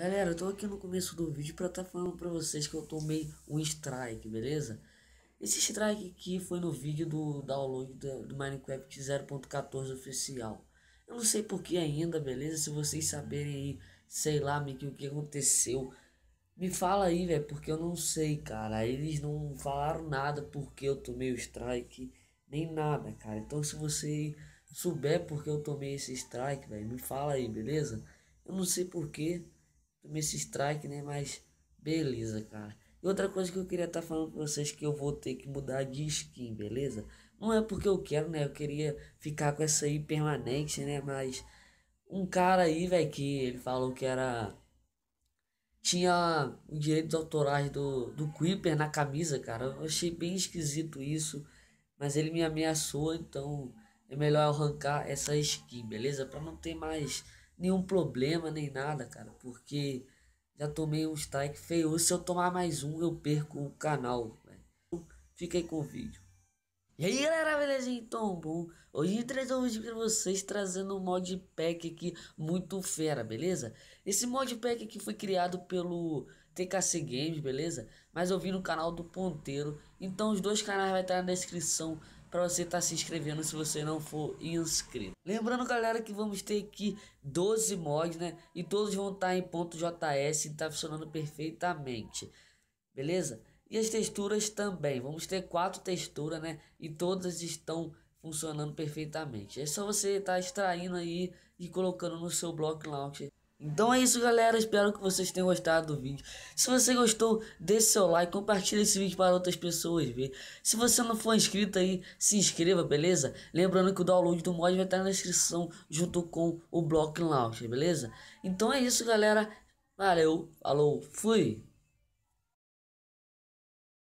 Galera, eu tô aqui no começo do vídeo para estar tá falando para vocês que eu tomei um strike, beleza? Esse strike aqui foi no vídeo do download do, do Minecraft 0.14 oficial. Eu não sei por que ainda, beleza? Se vocês saberem aí, sei lá, me, o que aconteceu, me fala aí, velho, porque eu não sei, cara. Eles não falaram nada porque eu tomei o strike, nem nada, cara. Então se você souber porque eu tomei esse strike, velho, me fala aí, beleza? Eu não sei por que tomei esse strike, né? Mas beleza, cara. E outra coisa que eu queria estar tá falando pra vocês que eu vou ter que mudar de skin, beleza? Não é porque eu quero, né? Eu queria ficar com essa aí permanente, né? Mas um cara aí, velho, que ele falou que era. Tinha os direitos autorais do, do Creeper na camisa, cara. Eu achei bem esquisito isso. Mas ele me ameaçou, então é melhor arrancar essa skin, beleza? Pra não ter mais nenhum problema, nem nada, cara, porque já tomei um strike feio. Se eu tomar mais um, eu perco o canal. Véio. Então, fica aí com o vídeo. E aí galera, beleza? Então, bom, hoje trazer um vídeo pra vocês trazendo um modpack aqui muito fera, beleza? Esse modpack aqui foi criado pelo TKC Games, beleza? Mas eu vi no canal do Ponteiro, então os dois canais vai estar na descrição para você estar tá se inscrevendo se você não for inscrito. Lembrando, galera, que vamos ter aqui 12 mods, né? E todos vão estar tá em ponto .js e tá funcionando perfeitamente. Beleza? E as texturas também. Vamos ter quatro texturas, né? E todas estão funcionando perfeitamente. É só você estar tá extraindo aí e colocando no seu bloco launcher então é isso, galera. Espero que vocês tenham gostado do vídeo. Se você gostou, deixe seu like, compartilhe esse vídeo para outras pessoas ver. Se você não for inscrito aí, se inscreva, beleza? Lembrando que o download do mod vai estar na descrição junto com o Block Launcher, beleza? Então é isso, galera. Valeu, falou, fui!